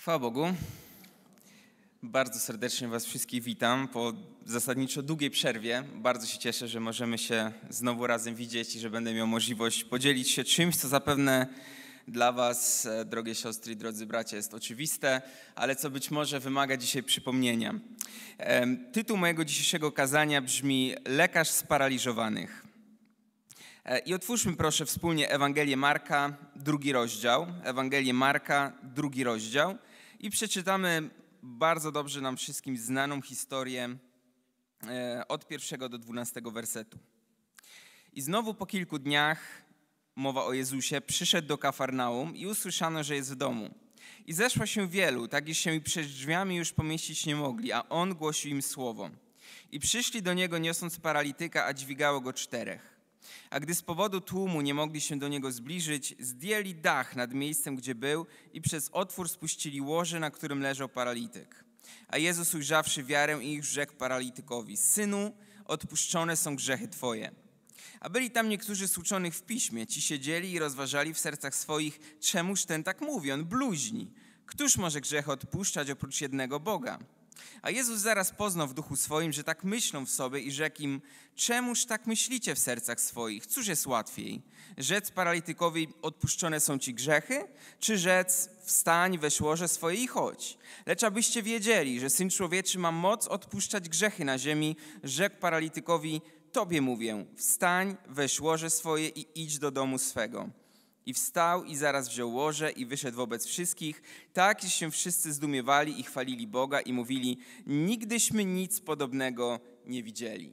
Chwała Bogu. Bardzo serdecznie Was wszystkich witam po zasadniczo długiej przerwie. Bardzo się cieszę, że możemy się znowu razem widzieć i że będę miał możliwość podzielić się czymś, co zapewne dla Was, e, drogie siostry i drodzy bracia, jest oczywiste, ale co być może wymaga dzisiaj przypomnienia. Tytuł mojego dzisiejszego kazania brzmi Lekarz sparaliżowanych. E, I otwórzmy proszę wspólnie Ewangelię Marka, drugi rozdział. Ewangelię Marka, drugi rozdział i przeczytamy bardzo dobrze nam wszystkim znaną historię e, od pierwszego do dwunastego wersetu. I znowu po kilku dniach, mowa o Jezusie, przyszedł do Kafarnaum i usłyszano, że jest w domu. I zeszło się wielu, tak iż się i przed drzwiami już pomieścić nie mogli, a on głosił im słowo. I przyszli do niego niosąc paralityka, a dźwigało go czterech. A gdy z powodu tłumu nie mogli się do niego zbliżyć, zdjęli dach nad miejscem, gdzie był i przez otwór spuścili łoże, na którym leżał paralityk. A Jezus ujrzawszy wiarę ich, rzekł paralitykowi, Synu, odpuszczone są grzechy Twoje. A byli tam niektórzy z uczonych w piśmie, ci siedzieli i rozważali w sercach swoich, czemuż ten tak mówi, on bluźni. Któż może grzech odpuszczać oprócz jednego Boga? A Jezus zaraz poznał w duchu swoim, że tak myślą w sobie i rzekł im, czemuż tak myślicie w sercach swoich? Cóż jest łatwiej? Rzec paralitykowi, odpuszczone są ci grzechy? Czy rzec, wstań, weź łoże swoje i chodź? Lecz abyście wiedzieli, że Syn Człowieczy ma moc odpuszczać grzechy na ziemi, rzekł paralitykowi, tobie mówię, wstań, weź łoże swoje i idź do domu swego. I wstał i zaraz wziął łoże i wyszedł wobec wszystkich, tak iż się wszyscy zdumiewali i chwalili Boga i mówili: Nigdyśmy nic podobnego nie widzieli.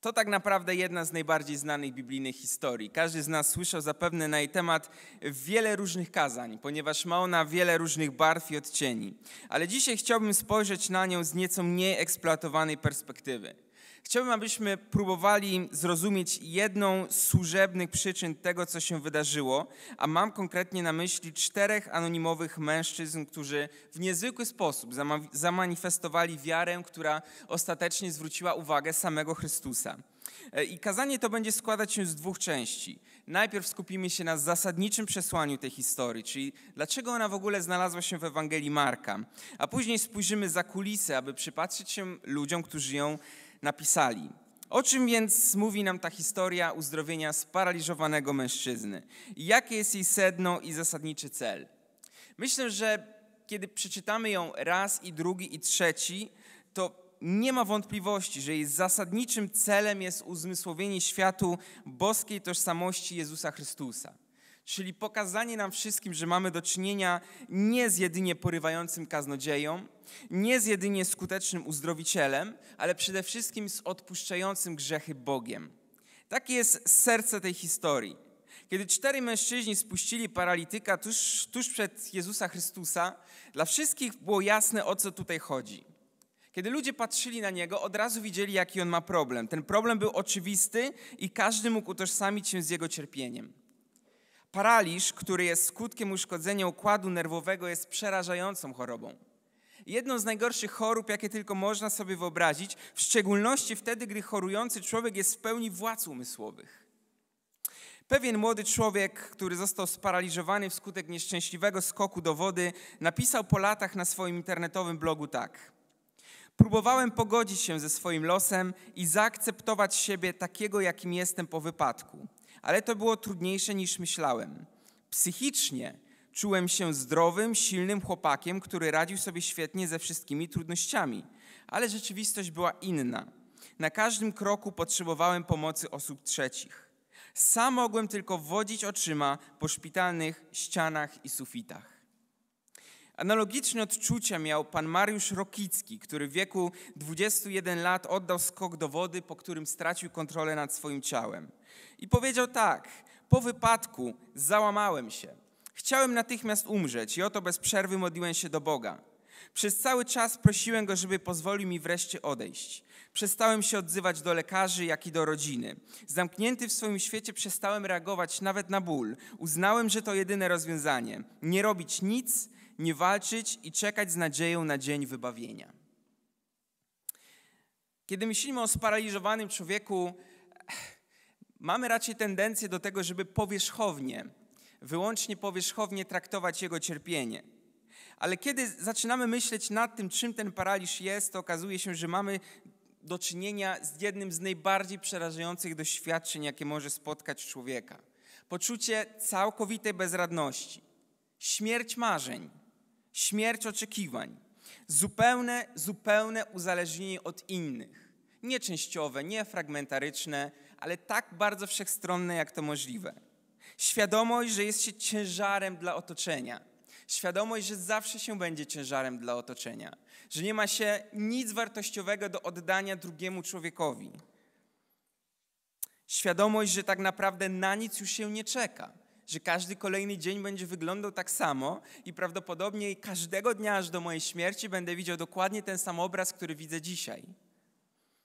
To tak naprawdę jedna z najbardziej znanych biblijnych historii. Każdy z nas słyszał zapewne na jej temat wiele różnych kazań, ponieważ ma ona wiele różnych barw i odcieni. Ale dzisiaj chciałbym spojrzeć na nią z nieco mniej eksploatowanej perspektywy. Chciałbym, abyśmy próbowali zrozumieć jedną z służebnych przyczyn tego, co się wydarzyło, a mam konkretnie na myśli czterech anonimowych mężczyzn, którzy w niezwykły sposób zamanifestowali wiarę, która ostatecznie zwróciła uwagę samego Chrystusa. E, I kazanie to będzie składać się z dwóch części. Najpierw skupimy się na zasadniczym przesłaniu tej historii, czyli dlaczego ona w ogóle znalazła się w Ewangelii Marka, a później spojrzymy za kulisy, aby przypatrzyć się ludziom, którzy ją napisali. O czym więc mówi nam ta historia uzdrowienia sparaliżowanego mężczyzny? Jakie jest jej sedno i zasadniczy cel? Myślę, że kiedy przeczytamy ją raz i drugi i trzeci, to nie ma wątpliwości, że jej zasadniczym celem jest uzmysłowienie światu boskiej tożsamości Jezusa Chrystusa czyli pokazanie nam wszystkim, że mamy do czynienia nie z jedynie porywającym kaznodzieją, nie z jedynie skutecznym uzdrowicielem, ale przede wszystkim z odpuszczającym grzechy Bogiem. Takie jest serce tej historii. Kiedy cztery mężczyźni spuścili paralityka tuż, tuż przed Jezusa Chrystusa, dla wszystkich było jasne, o co tutaj chodzi. Kiedy ludzie patrzyli na niego, od razu widzieli, jaki on ma problem. Ten problem był oczywisty i każdy mógł utożsamić się z jego cierpieniem. Paraliż, który jest skutkiem uszkodzenia układu nerwowego, jest przerażającą chorobą. Jedną z najgorszych chorób, jakie tylko można sobie wyobrazić, w szczególności wtedy, gdy chorujący człowiek jest w pełni władz umysłowych. Pewien młody człowiek, który został sparaliżowany wskutek nieszczęśliwego skoku do wody, napisał po latach na swoim internetowym blogu tak. Próbowałem pogodzić się ze swoim losem i zaakceptować siebie takiego, jakim jestem po wypadku ale to było trudniejsze niż myślałem. Psychicznie czułem się zdrowym, silnym chłopakiem, który radził sobie świetnie ze wszystkimi trudnościami, ale rzeczywistość była inna. Na każdym kroku potrzebowałem pomocy osób trzecich. Sam mogłem tylko wodzić oczyma po szpitalnych ścianach i sufitach. Analogiczne odczucia miał pan Mariusz Rokicki, który w wieku 21 lat oddał skok do wody, po którym stracił kontrolę nad swoim ciałem. I powiedział tak: Po wypadku załamałem się. Chciałem natychmiast umrzeć i oto bez przerwy modliłem się do Boga. Przez cały czas prosiłem go, żeby pozwolił mi wreszcie odejść. Przestałem się odzywać do lekarzy, jak i do rodziny. Zamknięty w swoim świecie przestałem reagować nawet na ból. Uznałem, że to jedyne rozwiązanie. Nie robić nic, nie walczyć i czekać z nadzieją na dzień wybawienia. Kiedy myślimy o sparaliżowanym człowieku, Mamy raczej tendencję do tego, żeby powierzchownie, wyłącznie powierzchownie traktować jego cierpienie. Ale kiedy zaczynamy myśleć nad tym, czym ten paraliż jest, to okazuje się, że mamy do czynienia z jednym z najbardziej przerażających doświadczeń, jakie może spotkać człowieka. Poczucie całkowitej bezradności, śmierć marzeń, śmierć oczekiwań, zupełne, zupełne uzależnienie od innych. nieczęściowe, niefragmentaryczne. nie fragmentaryczne, ale tak bardzo wszechstronne, jak to możliwe. Świadomość, że jest się ciężarem dla otoczenia. Świadomość, że zawsze się będzie ciężarem dla otoczenia. Że nie ma się nic wartościowego do oddania drugiemu człowiekowi. Świadomość, że tak naprawdę na nic już się nie czeka że każdy kolejny dzień będzie wyglądał tak samo i prawdopodobnie każdego dnia aż do mojej śmierci będę widział dokładnie ten sam obraz, który widzę dzisiaj.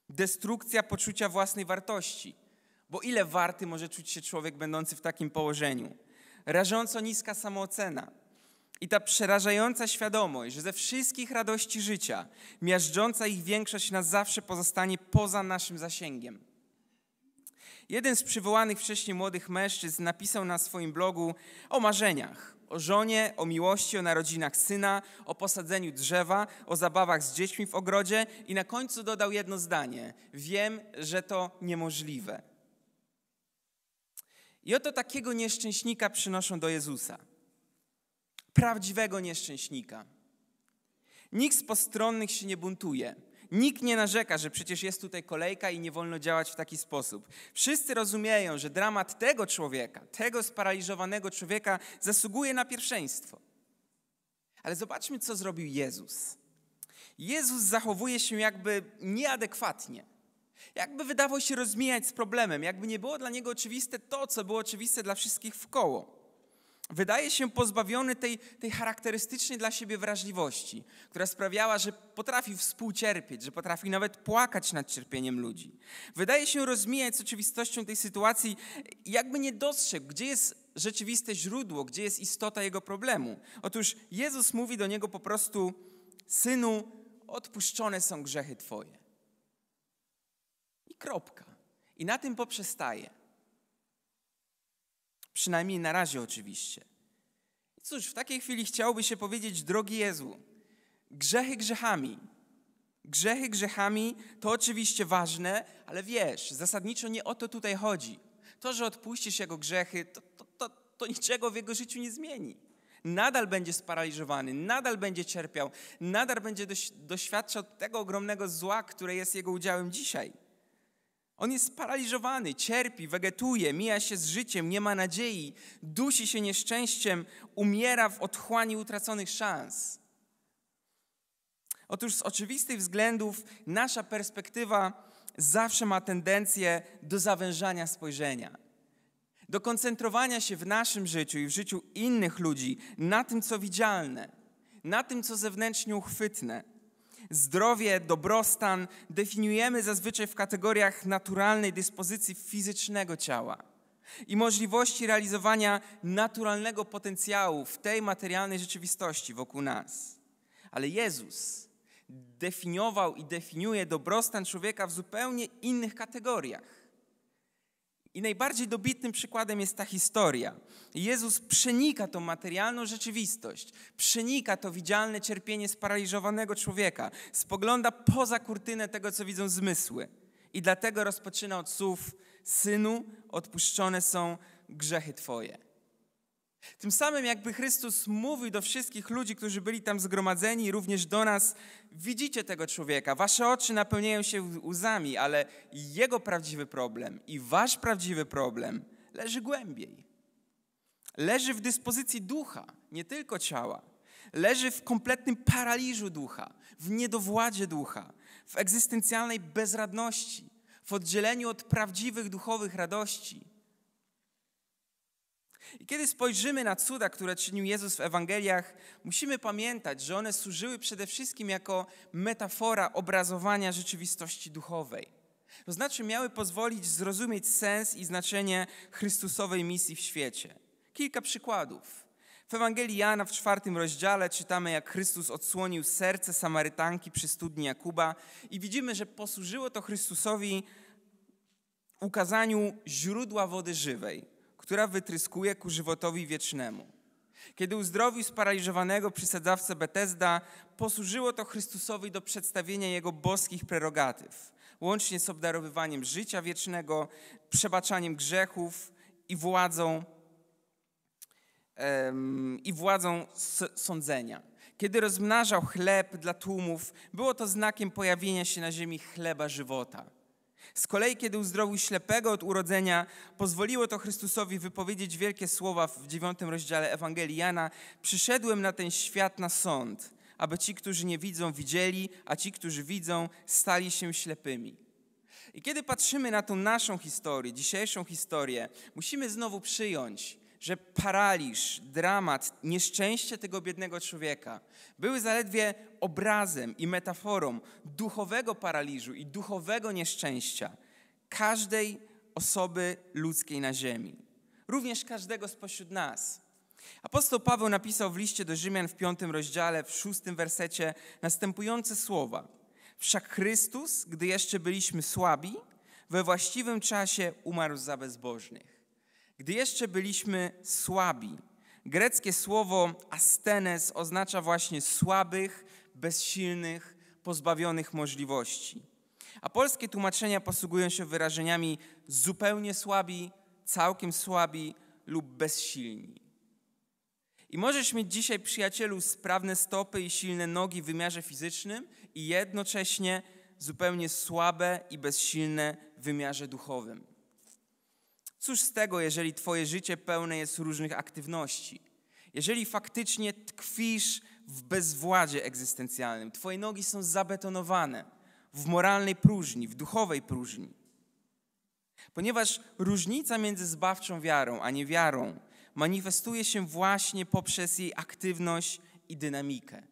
Destrukcja poczucia własnej wartości. Bo ile warty może czuć się człowiek będący w takim położeniu? Rażąco niska samoocena i ta przerażająca świadomość, że ze wszystkich radości życia, miażdżąca ich większość na zawsze pozostanie poza naszym zasięgiem. Jeden z przywołanych wcześniej młodych mężczyzn napisał na swoim blogu o marzeniach, o żonie, o miłości, o narodzinach syna, o posadzeniu drzewa, o zabawach z dziećmi w ogrodzie i na końcu dodał jedno zdanie: Wiem, że to niemożliwe. I oto takiego nieszczęśnika przynoszą do Jezusa. Prawdziwego nieszczęśnika. Nikt z postronnych się nie buntuje. Nikt nie narzeka, że przecież jest tutaj kolejka i nie wolno działać w taki sposób. Wszyscy rozumieją, że dramat tego człowieka, tego sparaliżowanego człowieka zasługuje na pierwszeństwo. Ale zobaczmy, co zrobił Jezus. Jezus zachowuje się jakby nieadekwatnie. Jakby wydawał się rozmijać z problemem, jakby nie było dla niego oczywiste to, co było oczywiste dla wszystkich wkoło. Wydaje się pozbawiony tej, tej charakterystycznej dla siebie wrażliwości, która sprawiała, że potrafi współcierpieć, że potrafi nawet płakać nad cierpieniem ludzi. Wydaje się rozmijać z oczywistością tej sytuacji, jakby nie dostrzegł, gdzie jest rzeczywiste źródło, gdzie jest istota jego problemu. Otóż Jezus mówi do niego po prostu: Synu, odpuszczone są grzechy Twoje. Kropka. I na tym poprzestaje. Przynajmniej na razie oczywiście. cóż, w takiej chwili chciałoby się powiedzieć, drogi Jezu, grzechy grzechami. Grzechy grzechami to oczywiście ważne, ale wiesz, zasadniczo nie o to tutaj chodzi. To, że odpuścisz jego grzechy, to, to, to, to niczego w jego życiu nie zmieni. Nadal będzie sparaliżowany, nadal będzie cierpiał, nadal będzie doświadczał tego ogromnego zła, które jest jego udziałem dzisiaj. On jest sparaliżowany, cierpi, wegetuje, mija się z życiem, nie ma nadziei, dusi się nieszczęściem, umiera w otchłani utraconych szans. Otóż z oczywistych względów nasza perspektywa zawsze ma tendencję do zawężania spojrzenia, do koncentrowania się w naszym życiu i w życiu innych ludzi na tym, co widzialne, na tym, co zewnętrznie uchwytne zdrowie, dobrostan definiujemy zazwyczaj w kategoriach naturalnej dyspozycji fizycznego ciała i możliwości realizowania naturalnego potencjału w tej materialnej rzeczywistości wokół nas. Ale Jezus definiował i definiuje dobrostan człowieka w zupełnie innych kategoriach i najbardziej dobitnym przykładem jest ta historia. Jezus przenika tą materialną rzeczywistość, przenika to widzialne cierpienie sparaliżowanego człowieka, spogląda poza kurtynę tego, co widzą zmysły. I dlatego rozpoczyna od słów: Synu, odpuszczone są grzechy Twoje. Tym samym jakby Chrystus mówił do wszystkich ludzi, którzy byli tam zgromadzeni, również do nas, widzicie tego człowieka, wasze oczy napełniają się łzami, ale jego prawdziwy problem i wasz prawdziwy problem leży głębiej. Leży w dyspozycji ducha, nie tylko ciała. Leży w kompletnym paraliżu ducha, w niedowładzie ducha, w egzystencjalnej bezradności, w oddzieleniu od prawdziwych duchowych radości – i kiedy spojrzymy na cuda, które czynił Jezus w Ewangeliach, musimy pamiętać, że one służyły przede wszystkim jako metafora obrazowania rzeczywistości duchowej. To znaczy miały pozwolić zrozumieć sens i znaczenie Chrystusowej misji w świecie. Kilka przykładów. W Ewangelii Jana w czwartym rozdziale czytamy, jak Chrystus odsłonił serce Samarytanki przy studni Jakuba i widzimy, że posłużyło to Chrystusowi ukazaniu źródła wody żywej, która wytryskuje ku żywotowi wiecznemu. Kiedy uzdrowił sparaliżowanego przysadzawcę Betesda, posłużyło to Chrystusowi do przedstawienia jego boskich prerogatyw, łącznie z obdarowywaniem życia wiecznego, przebaczaniem grzechów i władzą i władzą sądzenia. Kiedy rozmnażał chleb dla tłumów, było to znakiem pojawienia się na ziemi chleba żywota z kolei, kiedy uzdrowił ślepego od urodzenia, pozwoliło to Chrystusowi wypowiedzieć wielkie słowa w dziewiątym rozdziale Ewangelii Jana: Przyszedłem na ten świat na sąd, aby ci, którzy nie widzą, widzieli, a ci, którzy widzą, stali się ślepymi. I kiedy patrzymy na tą naszą historię, dzisiejszą historię, musimy znowu przyjąć, że paraliż, dramat, nieszczęście tego biednego człowieka były zaledwie obrazem i metaforą duchowego paraliżu i duchowego nieszczęścia każdej osoby ludzkiej na ziemi, również każdego spośród nas. Apostoł Paweł napisał w liście do Rzymian w piątym rozdziale, w szóstym wersecie następujące słowa. Wszak Chrystus, gdy jeszcze byliśmy słabi, we właściwym czasie umarł za bezbożnych. Gdy jeszcze byliśmy słabi, greckie słowo astenes oznacza właśnie słabych, bezsilnych, pozbawionych możliwości. A polskie tłumaczenia posługują się wyrażeniami zupełnie słabi, całkiem słabi lub bezsilni. I możesz mieć dzisiaj, przyjacielu, sprawne stopy i silne nogi w wymiarze fizycznym i jednocześnie zupełnie słabe i bezsilne w wymiarze duchowym. Cóż z tego, jeżeli Twoje życie pełne jest różnych aktywności? Jeżeli faktycznie tkwisz w bezwładzie egzystencjalnym, Twoje nogi są zabetonowane w moralnej próżni, w duchowej próżni. Ponieważ różnica między zbawczą wiarą a niewiarą manifestuje się właśnie poprzez jej aktywność i dynamikę.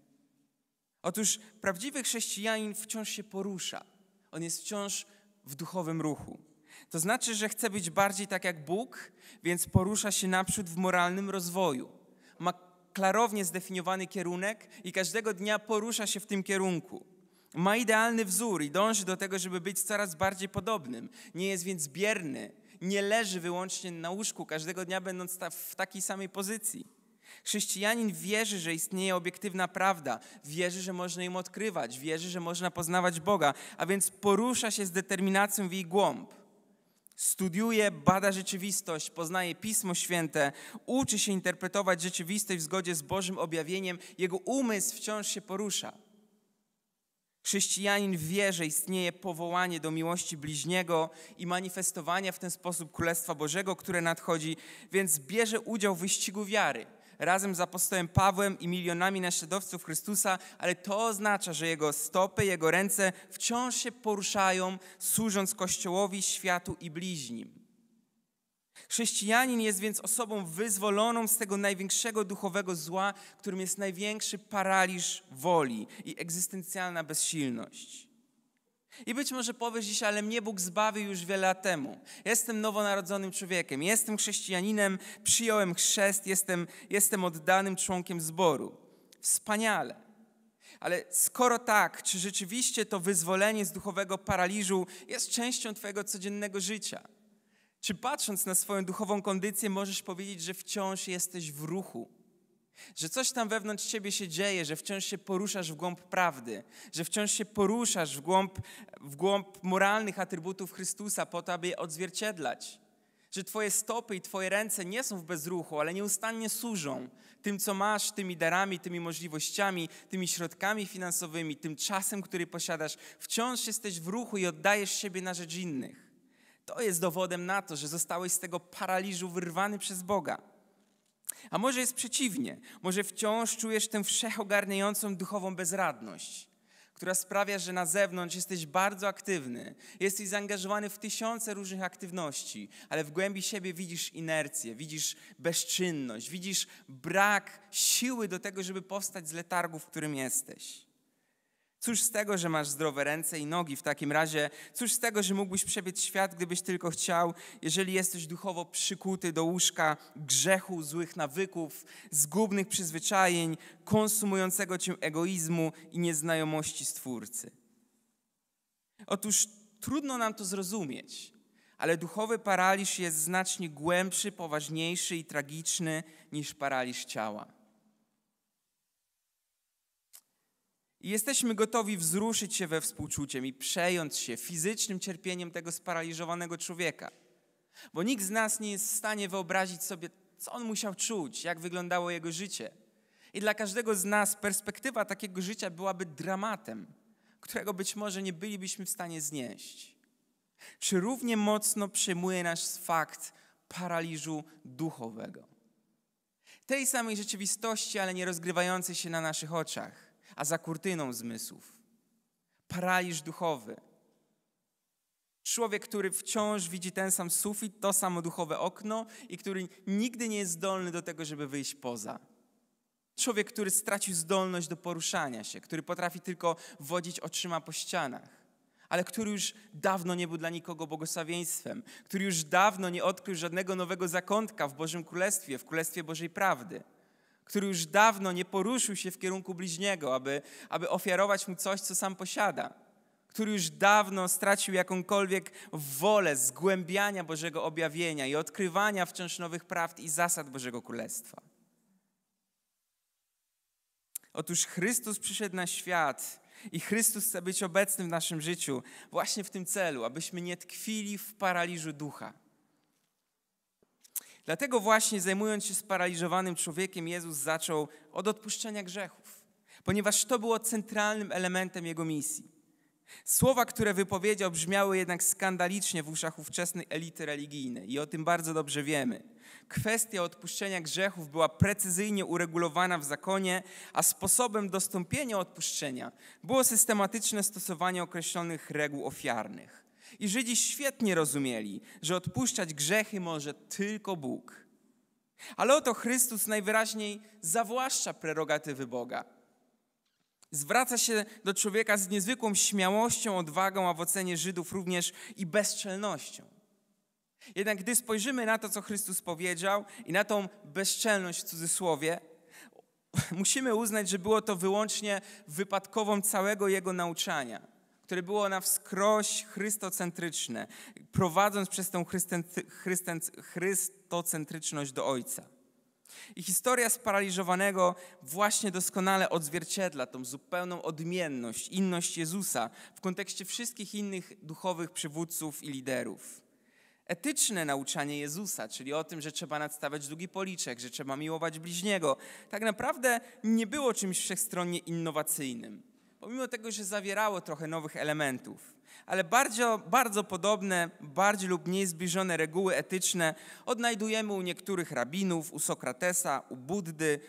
Otóż prawdziwy chrześcijanin wciąż się porusza, on jest wciąż w duchowym ruchu. To znaczy, że chce być bardziej tak jak Bóg, więc porusza się naprzód w moralnym rozwoju. Ma klarownie zdefiniowany kierunek i każdego dnia porusza się w tym kierunku. Ma idealny wzór i dąży do tego, żeby być coraz bardziej podobnym. Nie jest więc bierny, nie leży wyłącznie na łóżku, każdego dnia będąc w takiej samej pozycji. Chrześcijanin wierzy, że istnieje obiektywna prawda, wierzy, że można ją odkrywać, wierzy, że można poznawać Boga, a więc porusza się z determinacją w jej głąb studiuje, bada rzeczywistość, poznaje Pismo Święte, uczy się interpretować rzeczywistość w zgodzie z Bożym objawieniem, jego umysł wciąż się porusza. Chrześcijanin wie, że istnieje powołanie do miłości bliźniego i manifestowania w ten sposób Królestwa Bożego, które nadchodzi, więc bierze udział w wyścigu wiary razem z apostołem Pawłem i milionami naśladowców Chrystusa, ale to oznacza, że jego stopy, jego ręce wciąż się poruszają, służąc Kościołowi, światu i bliźnim. Chrześcijanin jest więc osobą wyzwoloną z tego największego duchowego zła, którym jest największy paraliż woli i egzystencjalna bezsilność. I być może powiesz dziś, ale mnie Bóg zbawił już wiele lat temu. Jestem nowonarodzonym człowiekiem, jestem chrześcijaninem, przyjąłem chrzest, jestem, jestem oddanym członkiem zboru. Wspaniale. Ale skoro tak, czy rzeczywiście to wyzwolenie z duchowego paraliżu jest częścią Twojego codziennego życia? Czy patrząc na swoją duchową kondycję, możesz powiedzieć, że wciąż jesteś w ruchu? Że coś tam wewnątrz ciebie się dzieje, że wciąż się poruszasz w głąb prawdy, że wciąż się poruszasz w głąb, w głąb moralnych atrybutów Chrystusa po to, aby je odzwierciedlać. Że twoje stopy i twoje ręce nie są w bezruchu, ale nieustannie służą tym, co masz, tymi darami, tymi możliwościami, tymi środkami finansowymi, tym czasem, który posiadasz. Wciąż jesteś w ruchu i oddajesz siebie na rzecz innych. To jest dowodem na to, że zostałeś z tego paraliżu wyrwany przez Boga. A może jest przeciwnie, może wciąż czujesz tę wszechogarniającą duchową bezradność, która sprawia, że na zewnątrz jesteś bardzo aktywny, jesteś zaangażowany w tysiące różnych aktywności, ale w głębi siebie widzisz inercję, widzisz bezczynność, widzisz brak siły do tego, żeby powstać z letargu, w którym jesteś. Cóż z tego, że masz zdrowe ręce i nogi w takim razie? Cóż z tego, że mógłbyś przebiec świat, gdybyś tylko chciał, jeżeli jesteś duchowo przykuty do łóżka grzechu, złych nawyków, zgubnych przyzwyczajeń, konsumującego cię egoizmu i nieznajomości Stwórcy? Otóż trudno nam to zrozumieć, ale duchowy paraliż jest znacznie głębszy, poważniejszy i tragiczny niż paraliż ciała. I jesteśmy gotowi wzruszyć się we współczuciem i przejąć się fizycznym cierpieniem tego sparaliżowanego człowieka. Bo nikt z nas nie jest w stanie wyobrazić sobie, co on musiał czuć, jak wyglądało jego życie. I dla każdego z nas perspektywa takiego życia byłaby dramatem, którego być może nie bylibyśmy w stanie znieść. Czy równie mocno przejmuje nas fakt paraliżu duchowego? Tej samej rzeczywistości, ale nie rozgrywającej się na naszych oczach a za kurtyną zmysłów. Paraliż duchowy. Człowiek, który wciąż widzi ten sam sufit, to samo duchowe okno i który nigdy nie jest zdolny do tego, żeby wyjść poza. Człowiek, który stracił zdolność do poruszania się, który potrafi tylko wodzić oczyma po ścianach ale który już dawno nie był dla nikogo błogosławieństwem, który już dawno nie odkrył żadnego nowego zakątka w Bożym Królestwie, w Królestwie Bożej Prawdy który już dawno nie poruszył się w kierunku bliźniego, aby, aby ofiarować mu coś, co sam posiada, który już dawno stracił jakąkolwiek wolę zgłębiania Bożego objawienia i odkrywania wciąż nowych prawd i zasad Bożego Królestwa. Otóż Chrystus przyszedł na świat i Chrystus chce być obecny w naszym życiu właśnie w tym celu, abyśmy nie tkwili w paraliżu ducha Dlatego właśnie zajmując się sparaliżowanym człowiekiem, Jezus zaczął od odpuszczenia grzechów, ponieważ to było centralnym elementem jego misji. Słowa, które wypowiedział, brzmiały jednak skandalicznie w uszach ówczesnej elity religijnej i o tym bardzo dobrze wiemy. Kwestia odpuszczenia grzechów była precyzyjnie uregulowana w zakonie, a sposobem dostąpienia odpuszczenia było systematyczne stosowanie określonych reguł ofiarnych. I Żydzi świetnie rozumieli, że odpuszczać grzechy może tylko Bóg. Ale oto Chrystus najwyraźniej zawłaszcza prerogatywy Boga. Zwraca się do człowieka z niezwykłą śmiałością, odwagą, a w ocenie Żydów również i bezczelnością. Jednak gdy spojrzymy na to, co Chrystus powiedział i na tą bezczelność w cudzysłowie, musimy uznać, że było to wyłącznie wypadkową całego jego nauczania które było na wskroś chrystocentryczne, prowadząc przez tą chrystocentryczność do Ojca. I historia sparaliżowanego właśnie doskonale odzwierciedla tą zupełną odmienność, inność Jezusa w kontekście wszystkich innych duchowych przywódców i liderów. Etyczne nauczanie Jezusa, czyli o tym, że trzeba nadstawiać długi policzek, że trzeba miłować bliźniego, tak naprawdę nie było czymś wszechstronnie innowacyjnym pomimo tego, że zawierało trochę nowych elementów. Ale bardzo, bardzo podobne, bardziej lub mniej zbliżone reguły etyczne odnajdujemy u niektórych rabinów, u Sokratesa, u Buddy,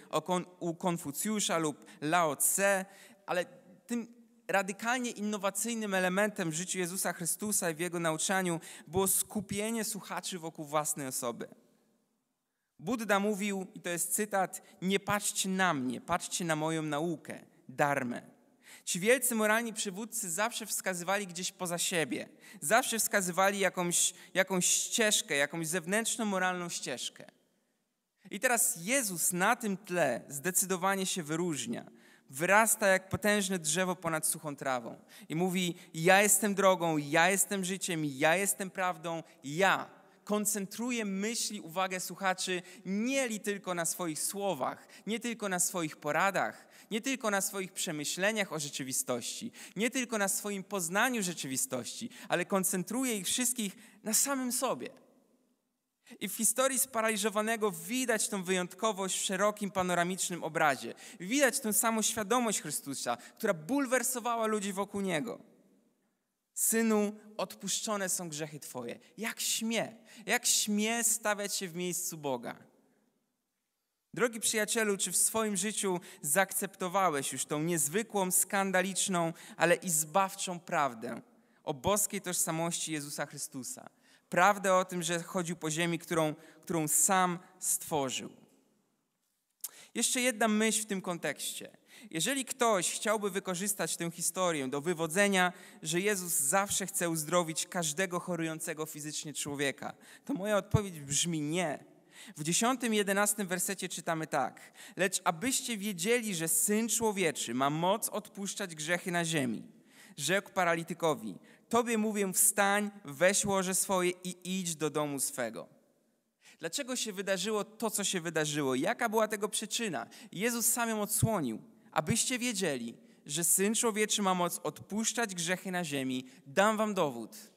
u Konfucjusza lub Lao Tse, ale tym radykalnie innowacyjnym elementem w życiu Jezusa Chrystusa i w Jego nauczaniu było skupienie słuchaczy wokół własnej osoby. Buddha mówił, i to jest cytat, nie patrzcie na mnie, patrzcie na moją naukę, darmę. Ci wielcy moralni przywódcy zawsze wskazywali gdzieś poza siebie, zawsze wskazywali jakąś, jakąś ścieżkę, jakąś zewnętrzną moralną ścieżkę. I teraz Jezus na tym tle zdecydowanie się wyróżnia. Wyrasta jak potężne drzewo ponad suchą trawą i mówi: Ja jestem drogą, ja jestem życiem, ja jestem prawdą, ja koncentruje myśli, uwagę słuchaczy nie li tylko na swoich słowach, nie tylko na swoich poradach, nie tylko na swoich przemyśleniach o rzeczywistości, nie tylko na swoim poznaniu rzeczywistości, ale koncentruje ich wszystkich na samym sobie. I w historii sparaliżowanego widać tą wyjątkowość w szerokim, panoramicznym obrazie. Widać tę samą świadomość Chrystusa, która bulwersowała ludzi wokół Niego. Synu, odpuszczone są grzechy Twoje. Jak śmie, jak śmie stawiać się w miejscu Boga? Drogi przyjacielu, czy w swoim życiu zaakceptowałeś już tą niezwykłą, skandaliczną, ale i zbawczą prawdę o boskiej tożsamości Jezusa Chrystusa? Prawdę o tym, że chodził po ziemi, którą, którą sam stworzył. Jeszcze jedna myśl w tym kontekście. Jeżeli ktoś chciałby wykorzystać tę historię do wywodzenia, że Jezus zawsze chce uzdrowić każdego chorującego fizycznie człowieka, to moja odpowiedź brzmi nie. W 10-11 wersecie czytamy tak: Lecz abyście wiedzieli, że syn człowieczy ma moc odpuszczać grzechy na ziemi, rzekł paralitykowi: Tobie mówię, wstań, weź łoże swoje i idź do domu swego. Dlaczego się wydarzyło to, co się wydarzyło? Jaka była tego przyczyna? Jezus sam ją odsłonił, abyście wiedzieli, że Syn Człowieczy ma moc odpuszczać grzechy na ziemi. Dam wam dowód.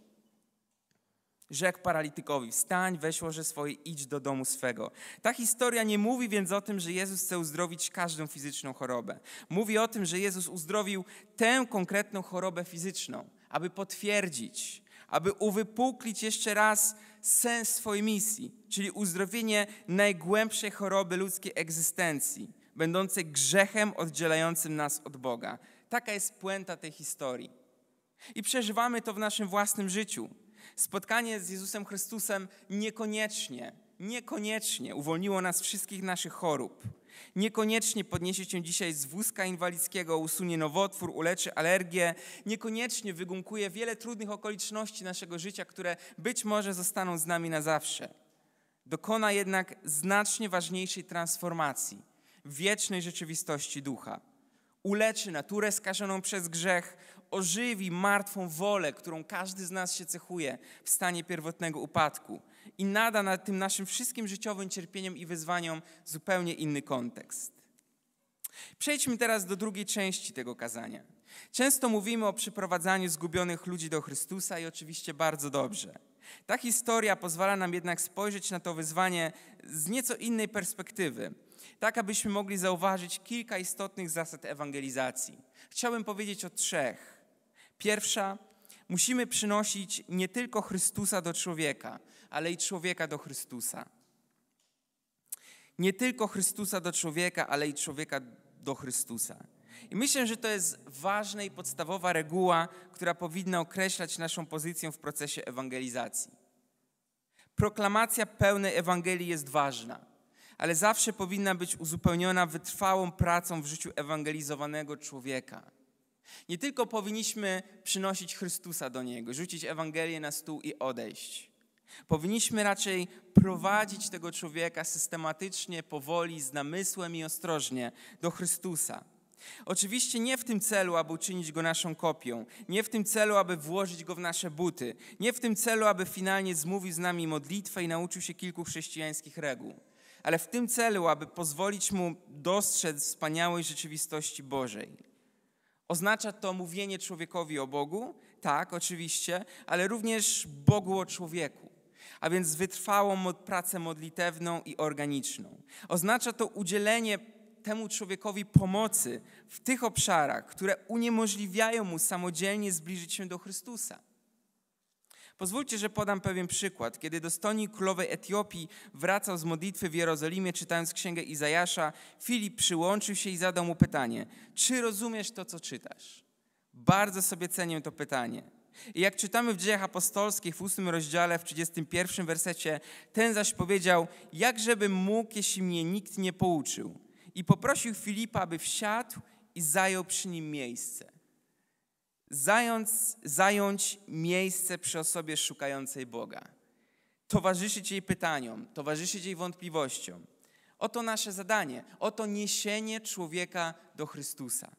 Rzekł paralitykowi, wstań, weź łoże swoje, idź do domu swego. Ta historia nie mówi więc o tym, że Jezus chce uzdrowić każdą fizyczną chorobę. Mówi o tym, że Jezus uzdrowił tę konkretną chorobę fizyczną, aby potwierdzić, aby uwypuklić jeszcze raz sens swojej misji, czyli uzdrowienie najgłębszej choroby ludzkiej egzystencji, będącej grzechem oddzielającym nas od Boga. Taka jest puenta tej historii. I przeżywamy to w naszym własnym życiu. Spotkanie z Jezusem Chrystusem niekoniecznie, niekoniecznie uwolniło nas wszystkich naszych chorób. Niekoniecznie podniesie cię dzisiaj z wózka inwalidzkiego, usunie nowotwór, uleczy alergię, niekoniecznie wygunkuje wiele trudnych okoliczności naszego życia, które być może zostaną z nami na zawsze. Dokona jednak znacznie ważniejszej transformacji wiecznej rzeczywistości ducha. Uleczy naturę skażoną przez grzech, ożywi martwą wolę, którą każdy z nas się cechuje w stanie pierwotnego upadku i nada na tym naszym wszystkim życiowym cierpieniom i wyzwaniom zupełnie inny kontekst. Przejdźmy teraz do drugiej części tego kazania. Często mówimy o przyprowadzaniu zgubionych ludzi do Chrystusa i oczywiście bardzo dobrze. Ta historia pozwala nam jednak spojrzeć na to wyzwanie z nieco innej perspektywy, tak abyśmy mogli zauważyć kilka istotnych zasad ewangelizacji. Chciałbym powiedzieć o trzech. Pierwsza, musimy przynosić nie tylko Chrystusa do człowieka, ale i człowieka do Chrystusa. Nie tylko Chrystusa do człowieka, ale i człowieka do Chrystusa. I myślę, że to jest ważna i podstawowa reguła, która powinna określać naszą pozycję w procesie ewangelizacji. Proklamacja pełnej Ewangelii jest ważna, ale zawsze powinna być uzupełniona wytrwałą pracą w życiu ewangelizowanego człowieka nie tylko powinniśmy przynosić Chrystusa do Niego, rzucić Ewangelię na stół i odejść. Powinniśmy raczej prowadzić tego człowieka systematycznie, powoli, z namysłem i ostrożnie do Chrystusa. Oczywiście nie w tym celu, aby uczynić go naszą kopią, nie w tym celu, aby włożyć go w nasze buty, nie w tym celu, aby finalnie zmówił z nami modlitwę i nauczył się kilku chrześcijańskich reguł, ale w tym celu, aby pozwolić mu dostrzec wspaniałej rzeczywistości Bożej. Oznacza to mówienie człowiekowi o Bogu, tak, oczywiście, ale również Bogu o człowieku, a więc wytrwałą pracę modlitewną i organiczną. Oznacza to udzielenie temu człowiekowi pomocy w tych obszarach, które uniemożliwiają mu samodzielnie zbliżyć się do Chrystusa. Pozwólcie, że podam pewien przykład. Kiedy dostojnik królowej Etiopii wracał z modlitwy w Jerozolimie, czytając księgę Izajasza, Filip przyłączył się i zadał mu pytanie: Czy rozumiesz to, co czytasz? Bardzo sobie cenię to pytanie. I jak czytamy w dziejach apostolskich w 8 rozdziale, w 31 wersecie, ten zaś powiedział: Jakżebym mógł, jeśli mnie nikt nie pouczył? I poprosił Filipa, aby wsiadł i zajął przy nim miejsce zająć, zająć miejsce przy osobie szukającej Boga, towarzyszyć jej pytaniom, towarzyszyć jej wątpliwościom. Oto nasze zadanie, oto niesienie człowieka do Chrystusa.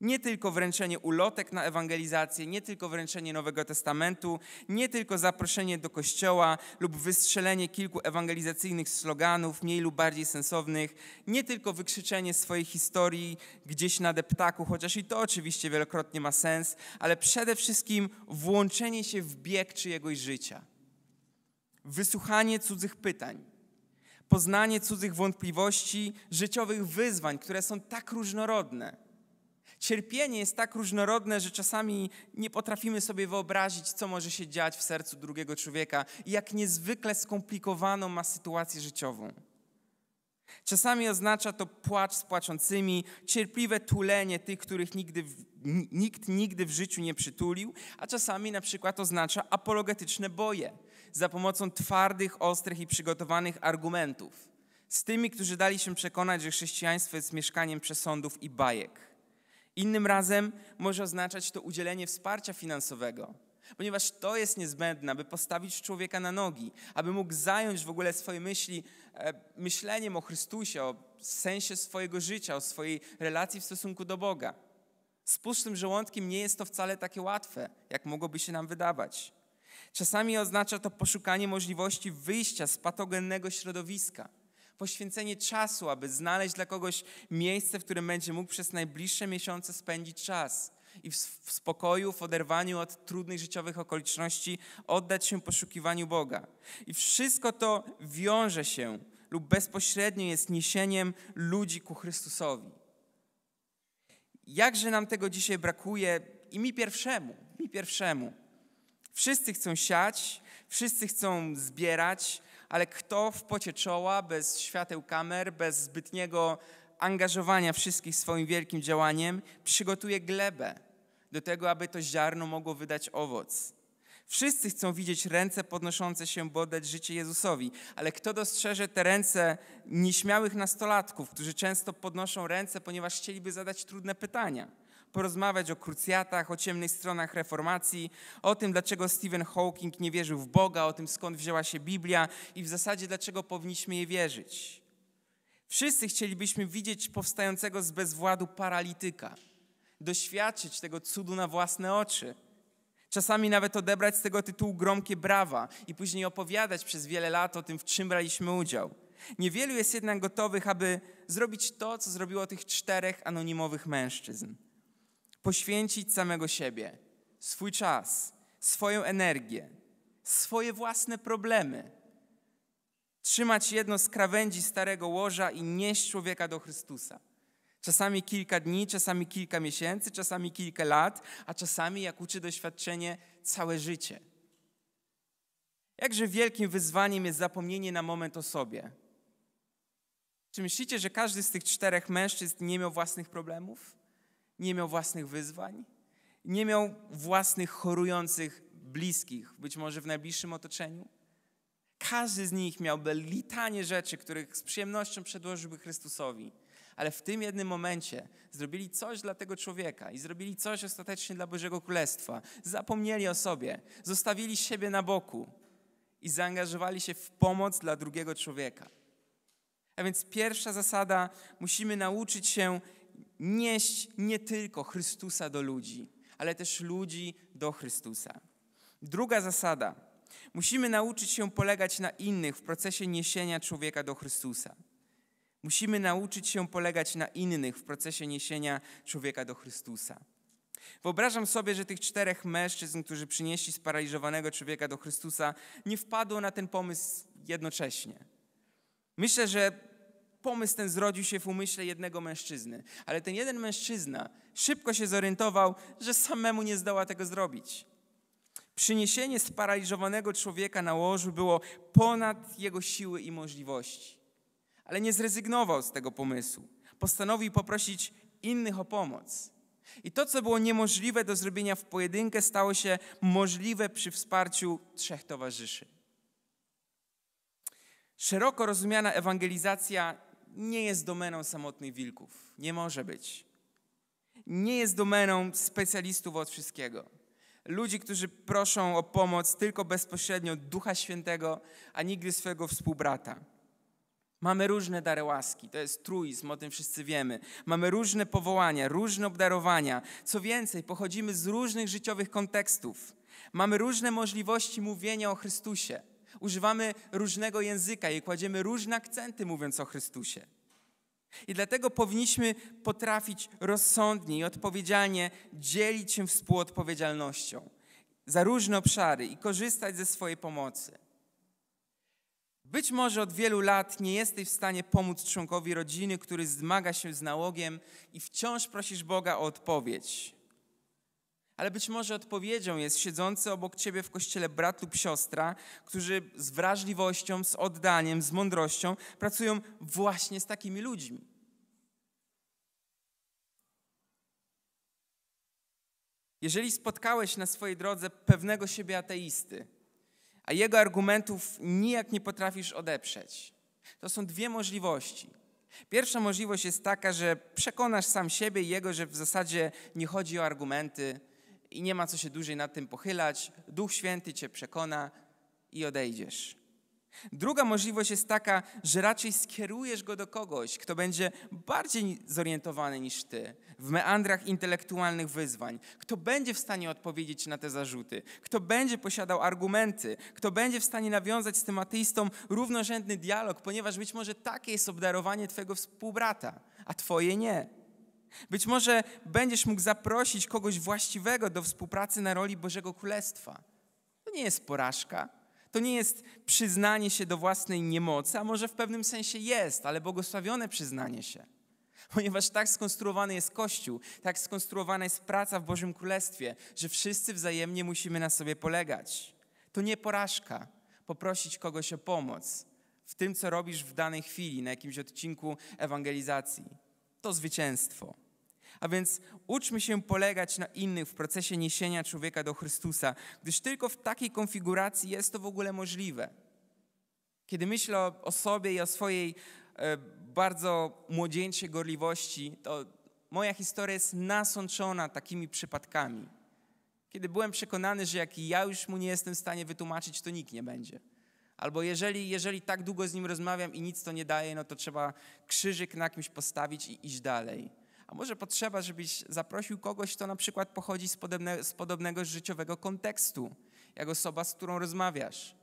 Nie tylko wręczenie ulotek na ewangelizację, nie tylko wręczenie Nowego Testamentu, nie tylko zaproszenie do kościoła lub wystrzelenie kilku ewangelizacyjnych sloganów, mniej lub bardziej sensownych, nie tylko wykrzyczenie swojej historii gdzieś na deptaku, chociaż i to oczywiście wielokrotnie ma sens, ale przede wszystkim włączenie się w bieg czyjegoś życia, wysłuchanie cudzych pytań, poznanie cudzych wątpliwości, życiowych wyzwań, które są tak różnorodne Cierpienie jest tak różnorodne, że czasami nie potrafimy sobie wyobrazić, co może się dziać w sercu drugiego człowieka i jak niezwykle skomplikowaną ma sytuację życiową. Czasami oznacza to płacz z płaczącymi, cierpliwe tulenie tych, których nigdy, nikt nigdy w życiu nie przytulił, a czasami na przykład oznacza apologetyczne boje za pomocą twardych, ostrych i przygotowanych argumentów z tymi, którzy dali się przekonać, że chrześcijaństwo jest mieszkaniem przesądów i bajek. Innym razem może oznaczać to udzielenie wsparcia finansowego, ponieważ to jest niezbędne, aby postawić człowieka na nogi, aby mógł zająć w ogóle swoje myśli e, myśleniem o Chrystusie, o sensie swojego życia, o swojej relacji w stosunku do Boga. Z pustym żołądkiem nie jest to wcale takie łatwe, jak mogłoby się nam wydawać. Czasami oznacza to poszukanie możliwości wyjścia z patogennego środowiska, poświęcenie czasu, aby znaleźć dla kogoś miejsce, w którym będzie mógł przez najbliższe miesiące spędzić czas i w, spokoju, w oderwaniu od trudnych życiowych okoliczności oddać się poszukiwaniu Boga. I wszystko to wiąże się lub bezpośrednio jest niesieniem ludzi ku Chrystusowi. Jakże nam tego dzisiaj brakuje i mi pierwszemu, mi pierwszemu. Wszyscy chcą siać, wszyscy chcą zbierać, ale kto w pocie czoła, bez świateł kamer, bez zbytniego angażowania wszystkich swoim wielkim działaniem, przygotuje glebę do tego, aby to ziarno mogło wydać owoc. Wszyscy chcą widzieć ręce podnoszące się, bo życie Jezusowi, ale kto dostrzeże te ręce nieśmiałych nastolatków, którzy często podnoszą ręce, ponieważ chcieliby zadać trudne pytania? porozmawiać o krucjatach, o ciemnych stronach reformacji, o tym, dlaczego Stephen Hawking nie wierzył w Boga, o tym, skąd wzięła się Biblia i w zasadzie dlaczego powinniśmy jej wierzyć. Wszyscy chcielibyśmy widzieć powstającego z bezwładu paralityka, doświadczyć tego cudu na własne oczy. Czasami nawet odebrać z tego tytułu gromkie brawa i później opowiadać przez wiele lat o tym, w czym braliśmy udział. Niewielu jest jednak gotowych, aby zrobić to, co zrobiło tych czterech anonimowych mężczyzn poświęcić samego siebie, swój czas, swoją energię, swoje własne problemy, trzymać jedno z krawędzi starego łoża i nieść człowieka do Chrystusa. Czasami kilka dni, czasami kilka miesięcy, czasami kilka lat, a czasami, jak uczy doświadczenie, całe życie. Jakże wielkim wyzwaniem jest zapomnienie na moment o sobie. Czy myślicie, że każdy z tych czterech mężczyzn nie miał własnych problemów? nie miał własnych wyzwań, nie miał własnych chorujących bliskich, być może w najbliższym otoczeniu. Każdy z nich miałby litanie rzeczy, których z przyjemnością przedłożyłby Chrystusowi, ale w tym jednym momencie zrobili coś dla tego człowieka i zrobili coś ostatecznie dla Bożego Królestwa. Zapomnieli o sobie, zostawili siebie na boku i zaangażowali się w pomoc dla drugiego człowieka. A więc pierwsza zasada, musimy nauczyć się nieść nie tylko Chrystusa do ludzi, ale też ludzi do Chrystusa. Druga zasada. Musimy nauczyć się polegać na innych w procesie niesienia człowieka do Chrystusa. Musimy nauczyć się polegać na innych w procesie niesienia człowieka do Chrystusa. Wyobrażam sobie, że tych czterech mężczyzn, którzy przynieśli sparaliżowanego człowieka do Chrystusa, nie wpadło na ten pomysł jednocześnie. Myślę, że pomysł ten zrodził się w umyśle jednego mężczyzny. Ale ten jeden mężczyzna szybko się zorientował, że samemu nie zdoła tego zrobić. Przyniesienie sparaliżowanego człowieka na łożu było ponad jego siły i możliwości. Ale nie zrezygnował z tego pomysłu. Postanowił poprosić innych o pomoc. I to, co było niemożliwe do zrobienia w pojedynkę, stało się możliwe przy wsparciu trzech towarzyszy. Szeroko rozumiana ewangelizacja nie jest domeną samotnych wilków. Nie może być. Nie jest domeną specjalistów od wszystkiego. Ludzi, którzy proszą o pomoc tylko bezpośrednio Ducha Świętego, a nigdy swojego współbrata. Mamy różne dary łaski, to jest truizm, o tym wszyscy wiemy. Mamy różne powołania, różne obdarowania. Co więcej, pochodzimy z różnych życiowych kontekstów. Mamy różne możliwości mówienia o Chrystusie. Używamy różnego języka i kładziemy różne akcenty mówiąc o Chrystusie. I dlatego powinniśmy potrafić rozsądnie i odpowiedzialnie dzielić się współodpowiedzialnością za różne obszary i korzystać ze swojej pomocy. Być może od wielu lat nie jesteś w stanie pomóc członkowi rodziny, który zmaga się z nałogiem i wciąż prosisz Boga o odpowiedź. Ale być może odpowiedzią jest siedzący obok ciebie w kościele brat lub siostra, którzy z wrażliwością, z oddaniem, z mądrością pracują właśnie z takimi ludźmi. Jeżeli spotkałeś na swojej drodze pewnego siebie ateisty, a jego argumentów nijak nie potrafisz odeprzeć, to są dwie możliwości. Pierwsza możliwość jest taka, że przekonasz sam siebie i jego, że w zasadzie nie chodzi o argumenty, i nie ma co się dłużej nad tym pochylać. Duch Święty cię przekona i odejdziesz. Druga możliwość jest taka, że raczej skierujesz go do kogoś, kto będzie bardziej zorientowany niż ty, w meandrach intelektualnych wyzwań, kto będzie w stanie odpowiedzieć na te zarzuty, kto będzie posiadał argumenty, kto będzie w stanie nawiązać z tym ateistą równorzędny dialog, ponieważ być może takie jest obdarowanie twojego współbrata, a twoje nie. Być może będziesz mógł zaprosić kogoś właściwego do współpracy na roli Bożego Królestwa. To nie jest porażka, to nie jest przyznanie się do własnej niemocy, a może w pewnym sensie jest, ale błogosławione przyznanie się. Ponieważ tak skonstruowany jest Kościół, tak skonstruowana jest praca w Bożym Królestwie, że wszyscy wzajemnie musimy na sobie polegać. To nie porażka poprosić kogoś o pomoc w tym, co robisz w danej chwili, na jakimś odcinku ewangelizacji to zwycięstwo. A więc uczmy się polegać na innych w procesie niesienia człowieka do Chrystusa, gdyż tylko w takiej konfiguracji jest to w ogóle możliwe. Kiedy myślę o, sobie i o swojej e, bardzo młodzieńczej gorliwości, to moja historia jest nasączona takimi przypadkami. Kiedy byłem przekonany, że jak ja już mu nie jestem w stanie wytłumaczyć, to nikt nie będzie. Albo jeżeli, jeżeli tak długo z nim rozmawiam i nic to nie daje, no to trzeba krzyżyk na kimś postawić i iść dalej. A może potrzeba, żebyś zaprosił kogoś, kto na przykład pochodzi z, podobne, z podobnego życiowego kontekstu, jak osoba, z którą rozmawiasz.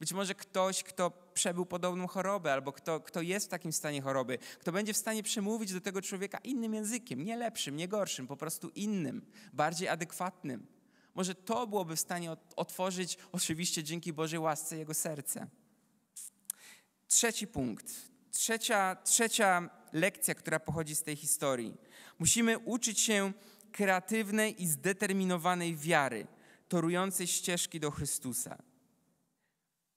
Być może ktoś, kto przebył podobną chorobę, albo kto, kto jest w takim stanie choroby, kto będzie w stanie przemówić do tego człowieka innym językiem, nie lepszym, nie gorszym, po prostu innym, bardziej adekwatnym. Może to byłoby w stanie otworzyć, oczywiście dzięki Bożej łasce, jego serce. Trzeci punkt, trzecia, trzecia lekcja, która pochodzi z tej historii. Musimy uczyć się kreatywnej i zdeterminowanej wiary, torującej ścieżki do Chrystusa.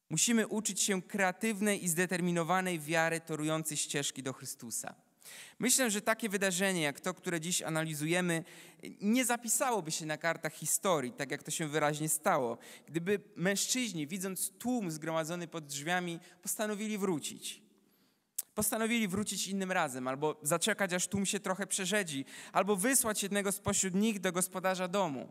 Musimy uczyć się kreatywnej i zdeterminowanej wiary, torującej ścieżki do Chrystusa. Myślę, że takie wydarzenie jak to, które dziś analizujemy, nie zapisałoby się na kartach historii, tak jak to się wyraźnie stało, gdyby mężczyźni, widząc tłum zgromadzony pod drzwiami, postanowili wrócić. Postanowili wrócić innym razem, albo zaczekać, aż tłum się trochę przerzedzi, albo wysłać jednego spośród nich do gospodarza domu.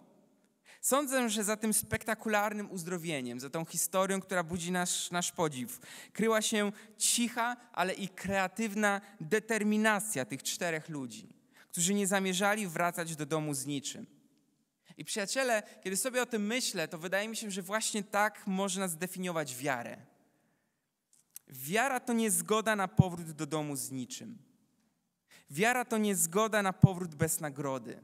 Sądzę, że za tym spektakularnym uzdrowieniem, za tą historią, która budzi nasz, nasz podziw, kryła się cicha, ale i kreatywna determinacja tych czterech ludzi, którzy nie zamierzali wracać do domu z niczym. I przyjaciele, kiedy sobie o tym myślę, to wydaje mi się, że właśnie tak można zdefiniować wiarę. Wiara to nie zgoda na powrót do domu z niczym. Wiara to nie zgoda na powrót bez nagrody.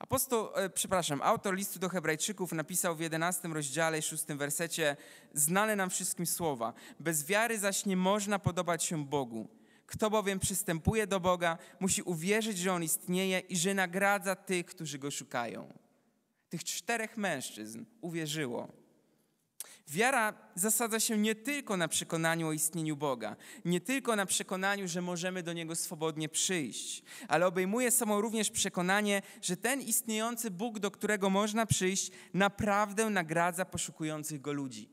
Apostoł, e, przepraszam, autor listu do Hebrajczyków napisał w 11 rozdziale szóstym 6 wersecie znane nam wszystkim słowa: Bez wiary zaś nie można podobać się Bogu. Kto bowiem przystępuje do Boga, musi uwierzyć, że on istnieje i że nagradza tych, którzy go szukają. Tych czterech mężczyzn uwierzyło. Wiara zasadza się nie tylko na przekonaniu o istnieniu Boga, nie tylko na przekonaniu, że możemy do Niego swobodnie przyjść, ale obejmuje samo również przekonanie, że ten istniejący Bóg, do którego można przyjść, naprawdę nagradza poszukujących Go ludzi.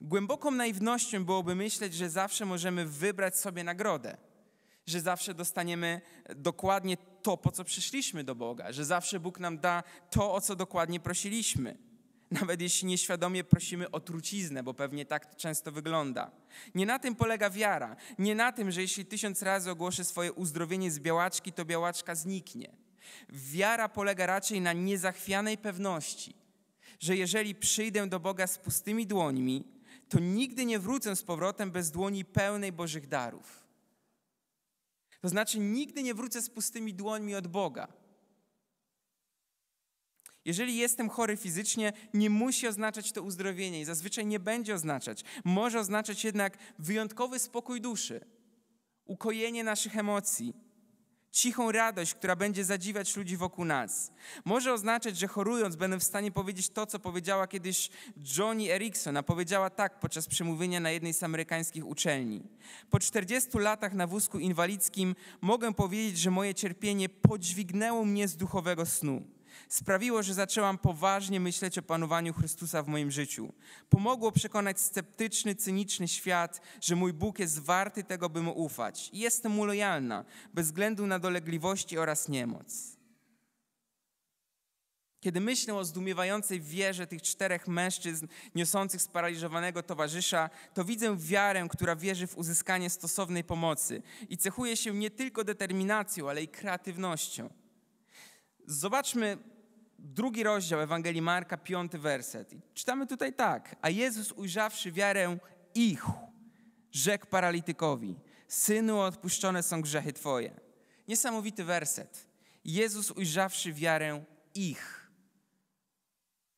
Głęboką naiwnością byłoby myśleć, że zawsze możemy wybrać sobie nagrodę, że zawsze dostaniemy dokładnie to, po co przyszliśmy do Boga, że zawsze Bóg nam da to, o co dokładnie prosiliśmy nawet jeśli nieświadomie prosimy o truciznę, bo pewnie tak często wygląda. Nie na tym polega wiara. Nie na tym, że jeśli tysiąc razy ogłoszę swoje uzdrowienie z białaczki, to białaczka zniknie. Wiara polega raczej na niezachwianej pewności, że jeżeli przyjdę do Boga z pustymi dłońmi, to nigdy nie wrócę z powrotem bez dłoni pełnej Bożych darów. To znaczy, nigdy nie wrócę z pustymi dłońmi od Boga. Jeżeli jestem chory fizycznie, nie musi oznaczać to uzdrowienie i zazwyczaj nie będzie oznaczać. Może oznaczać jednak wyjątkowy spokój duszy, ukojenie naszych emocji, cichą radość, która będzie zadziwiać ludzi wokół nas. Może oznaczać, że chorując będę w stanie powiedzieć to, co powiedziała kiedyś Johnny Erickson, a powiedziała tak podczas przemówienia na jednej z amerykańskich uczelni. Po 40 latach na wózku inwalidzkim mogę powiedzieć, że moje cierpienie podźwignęło mnie z duchowego snu sprawiło, że zaczęłam poważnie myśleć o panowaniu Chrystusa w moim życiu. Pomogło przekonać sceptyczny, cyniczny świat, że mój Bóg jest warty tego, by mu ufać. I jestem mu lojalna, bez względu na dolegliwości oraz niemoc. Kiedy myślę o zdumiewającej wierze tych czterech mężczyzn niosących sparaliżowanego towarzysza, to widzę wiarę, która wierzy w uzyskanie stosownej pomocy i cechuje się nie tylko determinacją, ale i kreatywnością. Zobaczmy drugi rozdział Ewangelii Marka, piąty werset. I czytamy tutaj tak. A Jezus ujrzawszy wiarę ich, rzekł paralitykowi, synu odpuszczone są grzechy twoje. Niesamowity werset. Jezus ujrzawszy wiarę ich,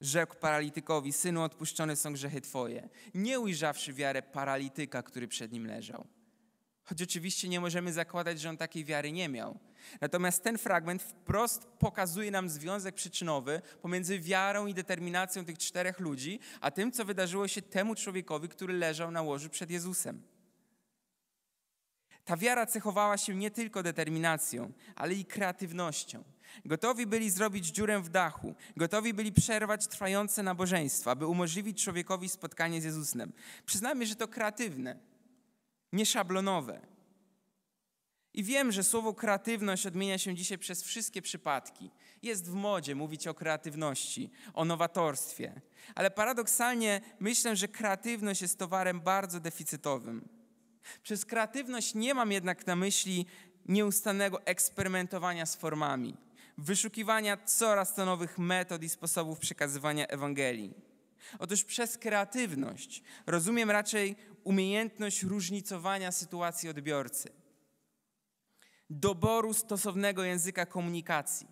rzekł paralitykowi, synu odpuszczone są grzechy twoje. Nie ujrzawszy wiarę paralityka, który przed nim leżał. Choć oczywiście nie możemy zakładać, że on takiej wiary nie miał. Natomiast ten fragment wprost pokazuje nam związek przyczynowy pomiędzy wiarą i determinacją tych czterech ludzi, a tym, co wydarzyło się temu człowiekowi, który leżał na łożu przed Jezusem. Ta wiara cechowała się nie tylko determinacją, ale i kreatywnością. Gotowi byli zrobić dziurę w dachu, gotowi byli przerwać trwające nabożeństwa, by umożliwić człowiekowi spotkanie z Jezusem. Przyznajmy, że to kreatywne nieszablonowe. I wiem, że słowo kreatywność odmienia się dzisiaj przez wszystkie przypadki. Jest w modzie mówić o kreatywności, o nowatorstwie, ale paradoksalnie myślę, że kreatywność jest towarem bardzo deficytowym. Przez kreatywność nie mam jednak na myśli nieustannego eksperymentowania z formami, wyszukiwania coraz to nowych metod i sposobów przekazywania Ewangelii. Otóż przez kreatywność rozumiem raczej umiejętność różnicowania sytuacji odbiorcy, doboru stosownego języka komunikacji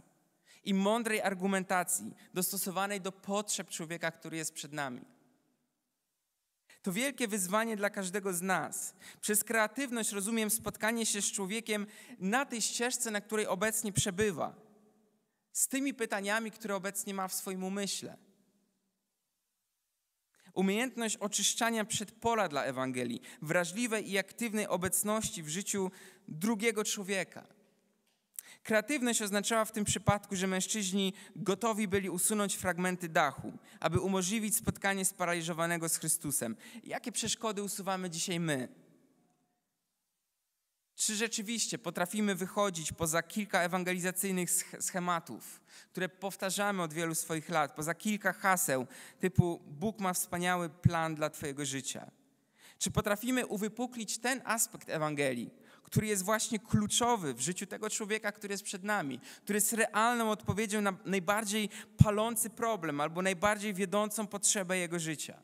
i mądrej argumentacji dostosowanej do potrzeb człowieka, który jest przed nami. To wielkie wyzwanie dla każdego z nas. Przez kreatywność rozumiem spotkanie się z człowiekiem na tej ścieżce, na której obecnie przebywa, z tymi pytaniami, które obecnie ma w swoim umyśle umiejętność oczyszczania pola dla Ewangelii, wrażliwej i aktywnej obecności w życiu drugiego człowieka. Kreatywność oznaczała w tym przypadku, że mężczyźni gotowi byli usunąć fragmenty dachu, aby umożliwić spotkanie sparaliżowanego z Chrystusem. Jakie przeszkody usuwamy dzisiaj my? Czy rzeczywiście potrafimy wychodzić poza kilka ewangelizacyjnych schematów, które powtarzamy od wielu swoich lat, poza kilka haseł typu Bóg ma wspaniały plan dla Twojego życia? Czy potrafimy uwypuklić ten aspekt Ewangelii, który jest właśnie kluczowy w życiu tego człowieka, który jest przed nami, który jest realną odpowiedzią na najbardziej palący problem albo najbardziej wiodącą potrzebę jego życia?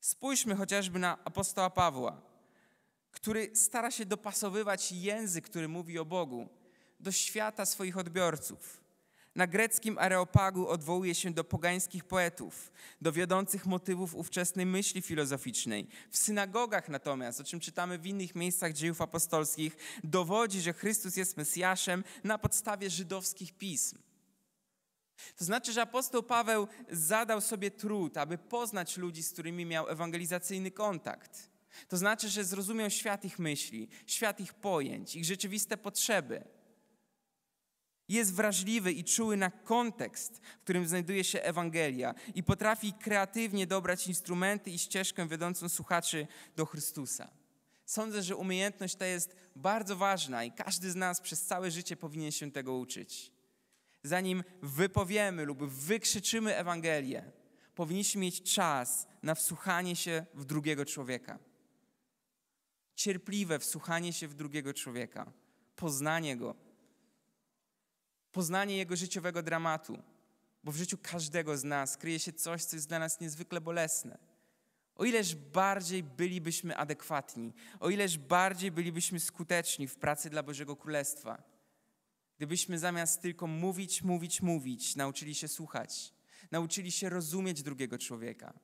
Spójrzmy chociażby na apostoła Pawła który stara się dopasowywać język, który mówi o Bogu, do świata swoich odbiorców. Na greckim areopagu odwołuje się do pogańskich poetów, do wiodących motywów ówczesnej myśli filozoficznej. W synagogach natomiast, o czym czytamy w innych miejscach dziejów apostolskich, dowodzi, że Chrystus jest Mesjaszem na podstawie żydowskich pism. To znaczy, że apostoł Paweł zadał sobie trud, aby poznać ludzi, z którymi miał ewangelizacyjny kontakt. To znaczy, że zrozumiał świat ich myśli, świat ich pojęć, ich rzeczywiste potrzeby. Jest wrażliwy i czuły na kontekst, w którym znajduje się Ewangelia i potrafi kreatywnie dobrać instrumenty i ścieżkę wiodącą słuchaczy do Chrystusa. Sądzę, że umiejętność ta jest bardzo ważna i każdy z nas przez całe życie powinien się tego uczyć. Zanim wypowiemy lub wykrzyczymy Ewangelię, powinniśmy mieć czas na wsłuchanie się w drugiego człowieka cierpliwe wsłuchanie się w drugiego człowieka, poznanie go, poznanie jego życiowego dramatu, bo w życiu każdego z nas kryje się coś, co jest dla nas niezwykle bolesne. O ileż bardziej bylibyśmy adekwatni, o ileż bardziej bylibyśmy skuteczni w pracy dla Bożego Królestwa, gdybyśmy zamiast tylko mówić, mówić, mówić, nauczyli się słuchać, nauczyli się rozumieć drugiego człowieka.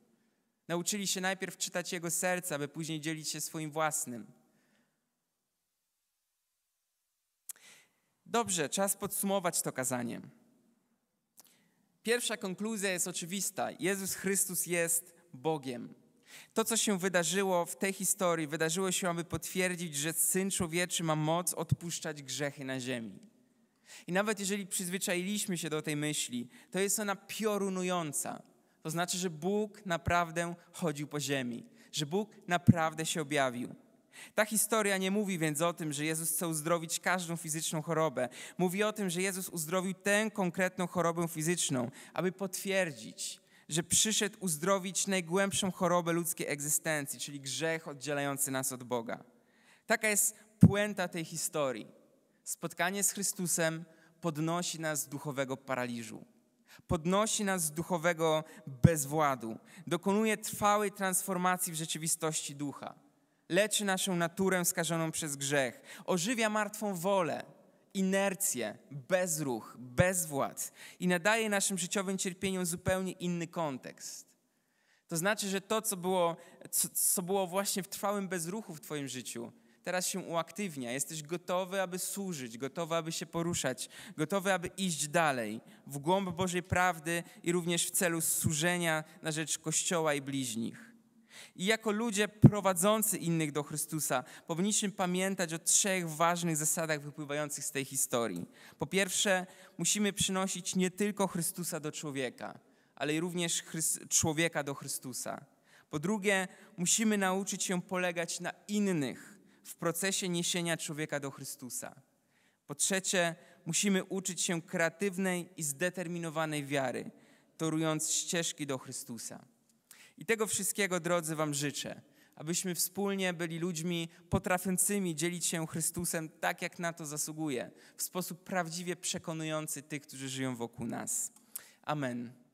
Nauczyli się najpierw czytać jego serce, aby później dzielić się swoim własnym. Dobrze, czas podsumować to kazanie. Pierwsza konkluzja jest oczywista. Jezus Chrystus jest Bogiem. To, co się wydarzyło w tej historii, wydarzyło się, aby potwierdzić, że Syn Człowieczy ma moc odpuszczać grzechy na ziemi. I nawet jeżeli przyzwyczailiśmy się do tej myśli, to jest ona piorunująca. To znaczy, że Bóg naprawdę chodził po ziemi, że Bóg naprawdę się objawił. Ta historia nie mówi więc o tym, że Jezus chce uzdrowić każdą fizyczną chorobę. Mówi o tym, że Jezus uzdrowił tę konkretną chorobę fizyczną, aby potwierdzić, że przyszedł uzdrowić najgłębszą chorobę ludzkiej egzystencji, czyli grzech oddzielający nas od Boga. Taka jest puenta tej historii. Spotkanie z Chrystusem podnosi nas z duchowego paraliżu. Podnosi nas z duchowego bezwładu, dokonuje trwałej transformacji w rzeczywistości ducha, leczy naszą naturę skażoną przez grzech, ożywia martwą wolę, inercję, bezruch, bezwład i nadaje naszym życiowym cierpieniom zupełnie inny kontekst. To znaczy, że to, co było, co, co było właśnie w trwałym bezruchu w Twoim życiu, teraz się uaktywnia. Jesteś gotowy, aby służyć, gotowy, aby się poruszać, gotowy, aby iść dalej w głąb Bożej prawdy i również w celu służenia na rzecz Kościoła i bliźnich. I jako ludzie prowadzący innych do Chrystusa powinniśmy pamiętać o trzech ważnych zasadach wypływających z tej historii. Po pierwsze, musimy przynosić nie tylko Chrystusa do człowieka, ale i również człowieka do Chrystusa. Po drugie, musimy nauczyć się polegać na innych, w procesie niesienia człowieka do Chrystusa. Po trzecie, musimy uczyć się kreatywnej i zdeterminowanej wiary, torując ścieżki do Chrystusa. I tego wszystkiego, drodzy, Wam życzę, abyśmy wspólnie byli ludźmi potrafiącymi dzielić się Chrystusem tak, jak na to zasługuje, w sposób prawdziwie przekonujący tych, którzy żyją wokół nas. Amen.